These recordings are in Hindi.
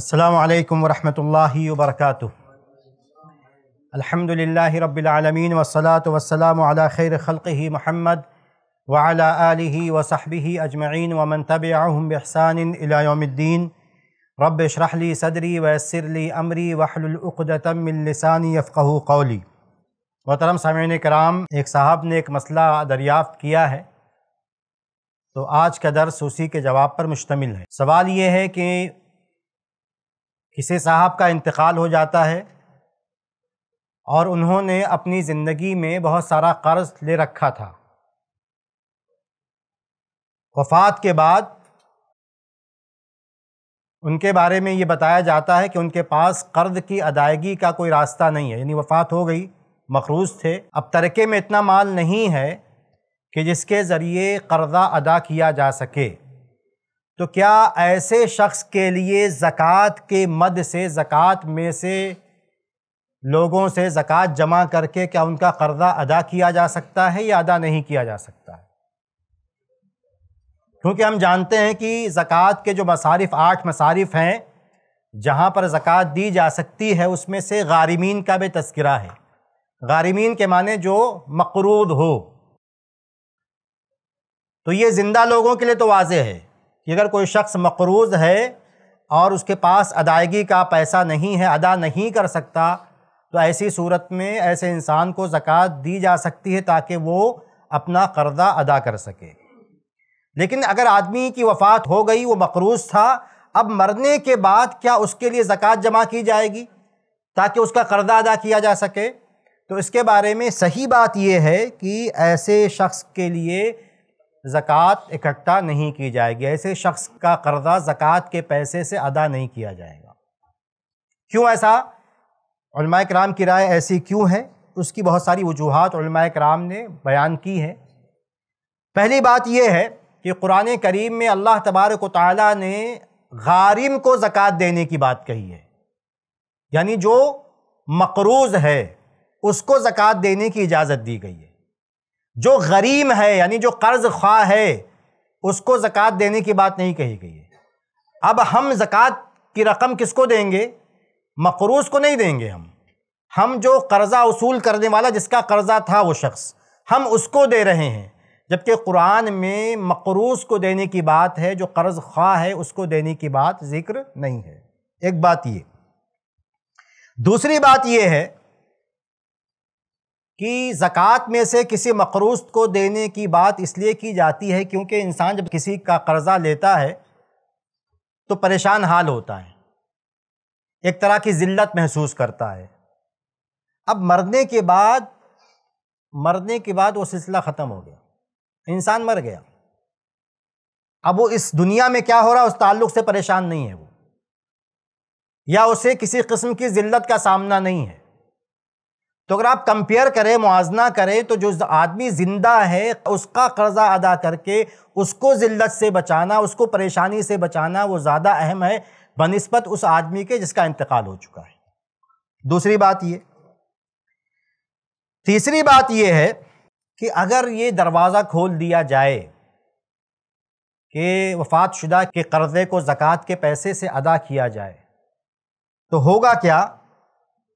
असलकम वरहि वरक अलहमदिल्ला रबालमीन वसलात वसलाम खैर खल्क़ महमद वाला वसहबी अजमैन वमन तब बहसानद्दीन रब शरहली सदरी वसरली अमरी वहलतमिलसानी यफ़़ कौली वतरम सामीन कराम एक साहब ने एक मसला दरियाफ़्त किया है तो आज का दर्स उसी के जवाब पर मुश्तमिल है सवाल ये है कि किसी साहब का इंतकाल हो जाता है और उन्होंने अपनी ज़िंदगी में बहुत सारा कर्ज ले रखा था वफात के बाद उनके बारे में ये बताया जाता है कि उनके पास कर्ज की अदायगी का कोई रास्ता नहीं है यानी वफात हो गई मखरूज थे अब तरके में इतना माल नहीं है कि जिसके ज़रिए कर्ज़ा अदा किया जा सके तो क्या ऐसे शख्स के लिए ज़क़़त के मद से ज़क़़त में से लोगों से ज़क़़त जमा करके क्या उनका कर्ज़ा अदा किया जा सकता है या अदा नहीं किया जा सकता है क्योंकि हम जानते हैं कि ज़क़़त के जो मसारिफ आठ मसारिफ हैं जहाँ पर ज़क़़त दी जा सकती है उसमें से गारिमीन का भी तस्करा है गारिमीन के माने जो मकरूद हो तो ये ज़िंदा लोगों के लिए तो वाज है कि अगर कोई शख्स मकरूज़ है और उसके पास अदायगी का पैसा नहीं है अदा नहीं कर सकता तो ऐसी सूरत में ऐसे इंसान को ज़क़़त दी जा सकती है ताकि वो अपना कर्जा अदा कर सके लेकिन अगर आदमी की वफ़ात हो गई वो मकरूज़ था अब मरने के बाद क्या उसके लिए ज़क़़त जमा की जाएगी ताकि उसका कर्जा अदा किया जा सके तो इसके बारे में सही बात यह है कि ऐसे शख्स के लिए ज़क़़त इकट्ठा नहीं की जाएगी ऐसे शख्स का कर्जा ज़क़़त के पैसे से अदा नहीं किया जाएगा क्यों ऐसा कराम की राय ऐसी क्यों है उसकी बहुत सारी वजूहत कराम ने बयान की है पहली बात यह है कि कुरान करीम में अल्लाह तबारक ताली ने गारिम को ज़क़़त देने की बात कही है यानी जो मकरूज़ है उसको ज़क़़त देने की इजाज़त दी गई है जो गरीब है यानी जो कर्ज ख्वा है उसको ज़क़़त देने की बात नहीं कही गई है अब हम ज़क़़त की रकम किसको देंगे मकरूज को नहीं देंगे हम हम जो कर्ज़ा वसूल करने वाला जिसका कर्ज़ा था वो शख्स हम उसको दे रहे हैं जबकि कुरान में मकरूज को देने की बात है जो कर्ज़ ख्वा है उसको देने की बात जिक्र नहीं है एक बात ये दूसरी बात यह है कि ज़क़़त में से किसी मकरूज को देने की बात इसलिए की जाती है क्योंकि इंसान जब किसी का कर्ज़ा लेता है तो परेशान हाल होता है एक तरह की ज़िल्लत महसूस करता है अब मरने के बाद मरने के बाद वो सिलसिला ख़त्म हो गया इंसान मर गया अब वो इस दुनिया में क्या हो रहा है उस ताल्लुक़ से परेशान नहीं है वो या उसे किसी किस्म की ज़िल्लत का सामना नहीं है तो अगर आप कंपेयर करें मुआजना करें तो जो आदमी ज़िंदा है उसका कर्ज़ा अदा करके उसको ज़िल्लत से बचाना उसको परेशानी से बचाना वो ज़्यादा अहम है बनस्बत उस आदमी के जिसका इंतकाल हो चुका है दूसरी बात ये तीसरी बात यह है कि अगर ये दरवाज़ा खोल दिया जाए कि वफात शुदा के कर्ज़े को ज़क़़त के पैसे से अदा किया जाए तो होगा क्या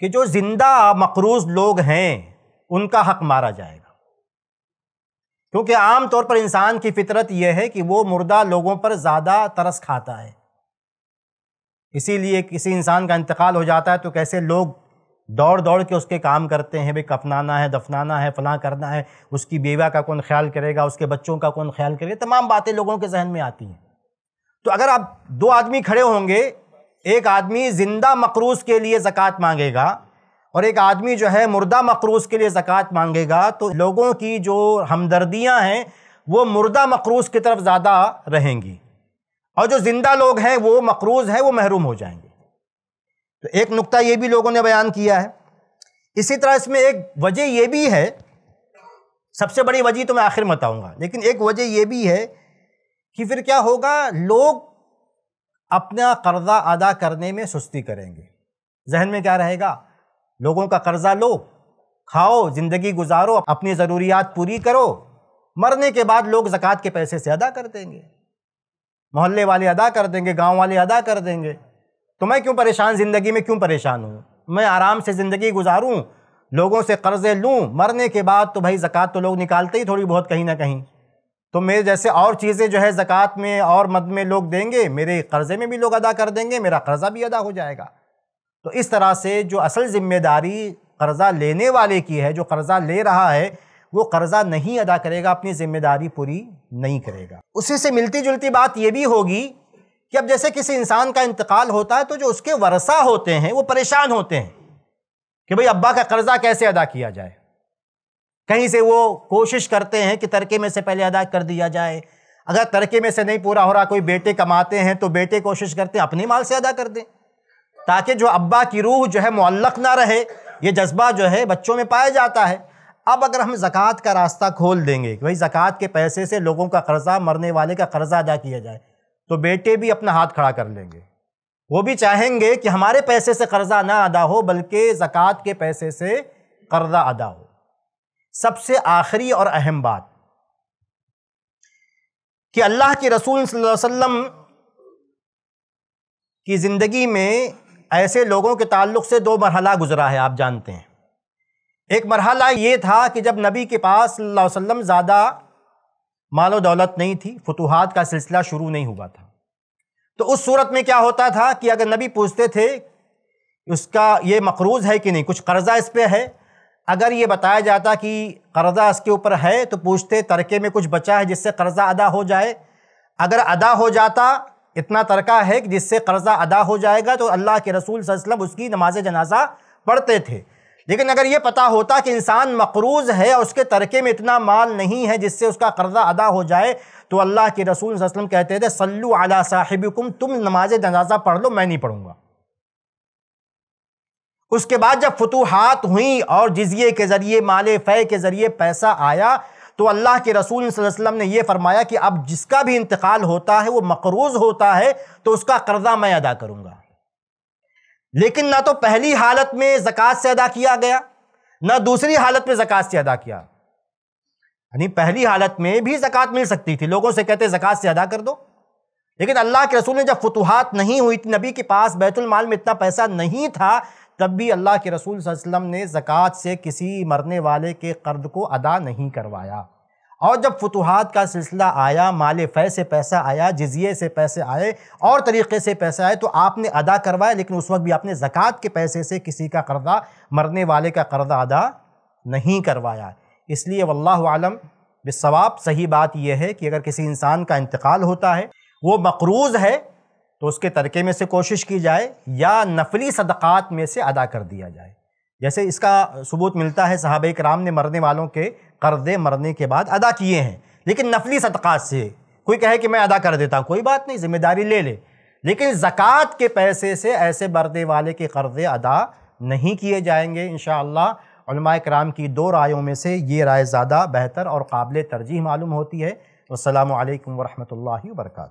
कि जो जिंदा मकरूज लोग हैं उनका हक मारा जाएगा क्योंकि आम तौर पर इंसान की फितरत यह है कि वो मुर्दा लोगों पर ज़्यादा तरस खाता है इसीलिए किसी इंसान का इंतकाल हो जाता है तो कैसे लोग दौड़ दौड़ के उसके काम करते हैं भाई कफनाना है दफनाना है फलां करना है उसकी बेवा का कौन ख्याल करेगा उसके बच्चों का कौन ख्याल करेगा तमाम बातें लोगों के जहन में आती हैं तो अगर आप दो आदमी खड़े होंगे एक आदमी ज़िंदा मकरूज के लिए ज़क़़त मांगेगा और एक आदमी जो है मुर्दा मकरूज के लिए ज़क़़त मांगेगा तो लोगों की जो हमदर्दियाँ हैं वो मुर्दा मकरूज की तरफ ज़्यादा रहेंगी और जो ज़िंदा लोग हैं वो मकरूज हैं वो महरूम हो जाएंगे तो एक नुकता ये भी लोगों ने बयान किया है इसी तरह इसमें एक वजह यह भी है सबसे बड़ी वजह तो मैं आखिर बताऊँगा लेकिन एक वजह यह भी है कि फिर क्या होगा लोग अपना कर्जा अदा करने में सुस्ती करेंगे जहन में क्या रहेगा लोगों का कर्जा लो खाओ ज़िंदगी गुजारो अपनी ज़रूरियात पूरी करो मरने के बाद लोग ज़क़़त के पैसे से अदा कर देंगे मोहल्ले वाले अदा कर देंगे गांव वाले अदा कर देंगे तो मैं क्यों परेशान ज़िंदगी में क्यों परेशान हूँ मैं आराम से ज़िंदगी गुजारूँ लोगों से कर्ज़े लूँ मरने के बाद तो भाई ज़क़़त तो लोग निकालते ही थोड़ी बहुत कहीं ना कहीं तो मेरे जैसे और चीज़ें जो है ज़क़़त में और मद में लोग देंगे मेरे कर्ज़े में भी लोग अदा कर देंगे मेरा कर्ज़ा भी अदा हो जाएगा तो इस तरह से जो असल ज़िम्मेदारी कर्ज़ा लेने वाले की है जो कर्ज़ा ले रहा है वो कर्ज़ा नहीं अदा करेगा अपनी ज़िम्मेदारी पूरी नहीं करेगा उसी से मिलती जुलती बात ये भी होगी कि अब जैसे किसी इंसान का इंतकाल होता है तो जो उसके वरसा होते हैं वो परेशान होते हैं कि भाई अब्बा का कर्ज़ा कैसे अदा किया जाए कहीं से वो कोशिश करते हैं कि तरके में से पहले अदा कर दिया जाए अगर तरके में से नहीं पूरा हो रहा कोई बेटे कमाते हैं तो बेटे कोशिश करते हैं अपने माल से अदा कर दें ताकि जो अब्बा की रूह जो है मुल्लक ना रहे ये जज्बा जो है बच्चों में पाया जाता है अब अगर हम ज़क़़त का रास्ता खोल देंगे कि भाई ज़क़़त के पैसे से लोगों का कर्ज़ा मरने वाले का कर्ज़ा अदा किया जाए तो बेटे भी अपना हाथ खड़ा कर लेंगे वो भी चाहेंगे कि हमारे पैसे से कर्ज़ा ना अदा हो बल्कि ज़क़़त के पैसे से कर्ज़ा अदा हो सबसे आखिरी और अहम बात कि अल्लाह के रसूल वसल्लम की ज़िंदगी में ऐसे लोगों के ताल्लुक से दो मरहला गुजरा है आप जानते हैं एक मरहला ये था कि जब नबी के पास वसल्लम ज़्यादा मालो दौलत नहीं थी फतूहत का सिलसिला शुरू नहीं हुआ था तो उस सूरत में क्या होता था कि अगर नबी पूछते थे उसका ये मकरूज़ है कि नहीं कुछ कर्ज़ा इस पर है अगर ये बताया जाता कि कर्ज़ा इसके ऊपर है तो पूछते तरके में कुछ बचा है जिससे कर्ज़ा अदा हो जाए अगर अदा हो जाता इतना तरका है कि जिससे कर्ज़ा अदा हो जाएगा तो अल्लाह के रसूल वसल्लम उसकी नमाज जनाजा पढ़ते थे लेकिन अगर ये पता होता कि इंसान मकरूज़ है और उसके तरके में इतना माल नहीं है जिससे उसका कर्ज़ा अदा हो जाए तो अल्लाह के रसूल वसल्लम कहते थे सल्लु अला साहिबकुम तुम नमाज जनाजा पढ़ लो मैं नहीं पढ़ूँगा उसके बाद जब फतूहत हुई और जजिए के ज़रिए माल फ़े के ज़रिए पैसा आया तो अल्लाह के रसूल वसल्लम ने यह फरमाया कि अब जिसका भी इंतकाल होता है वो मकरूज होता है तो उसका कर्जा मैं अदा करूँगा लेकिन ना तो पहली हालत में ज़क़ात से अदा किया गया ना दूसरी हालत में जक़ात से अदा किया यानी पहली हालत में भी जक़ात मिल सकती थी लोगों से कहते जक़ात से अदा कर दो लेकिन अल्लाह के रसूल ने जब फतूहत नहीं हुई थी तो नबी के पास बैतुलमाल में इतना पैसा नहीं था तब भी अल्लाह के रसूल वसलम ने ज़क़़त से किसी मरने वाले के कर्ज को अदा नहीं करवाया और जब फतूहत का सिलसिला आया माल फै से पैसा आया जजिए से पैसे आए और तरीक़े से पैसे आए तो आपने अदा करवाया लेकिन उस वक्त भी आपने ज़क़़त के पैसे से किसी का कर्जा मरने वाले का कर्जा अदा नहीं करवाया इसलिए वल्लम आलम बेसवाब सही बात यह है कि अगर किसी इंसान का इंतकाल होता है वो मकरूज़ है तो उसके तरके में से कोशिश की जाए या नफली सदक़ात में से अदा कर दिया जाए जैसे इसका सबूत मिलता है साहब कराम ने मरने वालों के कर्ज़े मरने के बाद अदा किए हैं लेकिन नफली सदक़ात से कोई कहे कि मैं अदा कर देता हूँ कोई बात नहीं ज़िम्मेदारी ले ले लेकिन ज़क़़त के पैसे से ऐसे मरने वाले के कर्ज़े अदा नहीं किए जाएंगे इन कराम की दो रायों में से ये राय ज़्यादा बेहतर और काबिल तरजीह मालूम होती है असलकम वरहमल वर्का